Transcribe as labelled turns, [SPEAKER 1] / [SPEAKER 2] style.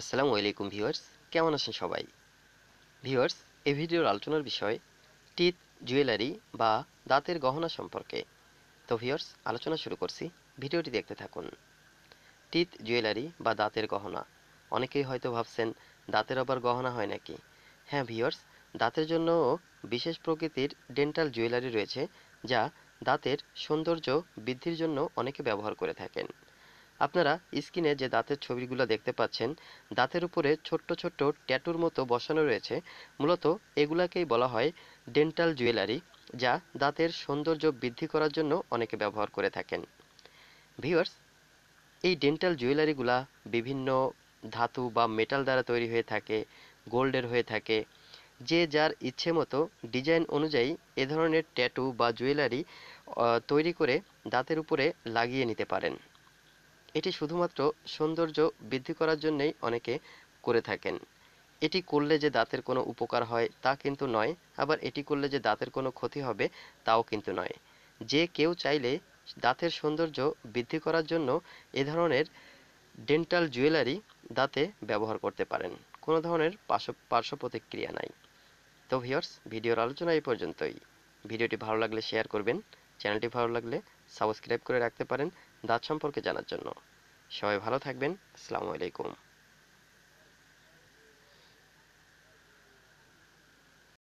[SPEAKER 1] আসসালামু আলাইকুম ভিউয়ার্স কেমন আছেন সবাই ভিউয়ার্স এ ভিডিওর আলোচনার বিষয় টিথ জুয়েলারি বা দাঁতের গহনা সম্পর্কে তো ভিউয়ার্স আলোচনা শুরু করছি ভিডিওটি দেখতে থাকুন টিথ জুয়েলারি বা দাঁতের গহনা অনেকেই হয়তো ভাবছেন দাঁতের আবার গহনা হয় নাকি হ্যাঁ ভিউয়ার্স দাঁতের জন্য বিশেষ প্রকৃতির ডেন্টাল জুয়েলারি রয়েছে যা দাঁতের সৌন্দর্য বৃদ্ধির জন্য অনেকে ব্যবহার করে থাকেন আপনারা স্ক্রিনে যে দাঁতের ছবিগুলো দেখতে পাচ্ছেন দাঁতের উপরে ছোট্ট ছোট্ট ট্যাটুর মতো বসানো রয়েছে মূলত এগুলাকেই বলা হয় ডেন্টাল জুয়েলারি যা দাঁতের সৌন্দর্য বৃদ্ধি করার জন্য অনেকে ব্যবহার করে থাকেন ভিউয়ার্স এই ডেন্টাল জুয়েলারিগুলা বিভিন্ন ধাতু বা মেটাল দ্বারা তৈরি হয়ে থাকে গোল্ডের হয়ে থাকে যে যার ইচ্ছে মতো ডিজাইন অনুযায়ী এ ধরনের ট্যাটু বা জুয়েলারি তৈরি করে দাঁতের উপরে লাগিয়ে নিতে পারেন এটি শুধুমাত্র সৌন্দর্য বৃদ্ধি করার জন্যেই অনেকে করে থাকেন এটি করলে যে দাঁতের কোনো উপকার হয় তা কিন্তু নয় আবার এটি করলে যে দাঁতের কোনো ক্ষতি হবে তাও কিন্তু নয় যে কেউ চাইলে দাঁতের সৌন্দর্য বৃদ্ধি করার জন্য এ ধরনের ডেন্টাল জুয়েলারি দাঁতে ব্যবহার করতে পারেন কোনো ধরনের পার্শ্ব পার্শ্ব প্রতিক্রিয়া নাই তো ভিওর্স ভিডিওর আলোচনা এই পর্যন্তই ভিডিওটি ভালো লাগলে শেয়ার করবেন চ্যানেলটি ভালো লাগলে সাবস্ক্রাইব করে রাখতে পারেন দাঁত সম্পর্কে জানার জন্য সবাই ভালো থাকবেন আসসালামু আলাইকুম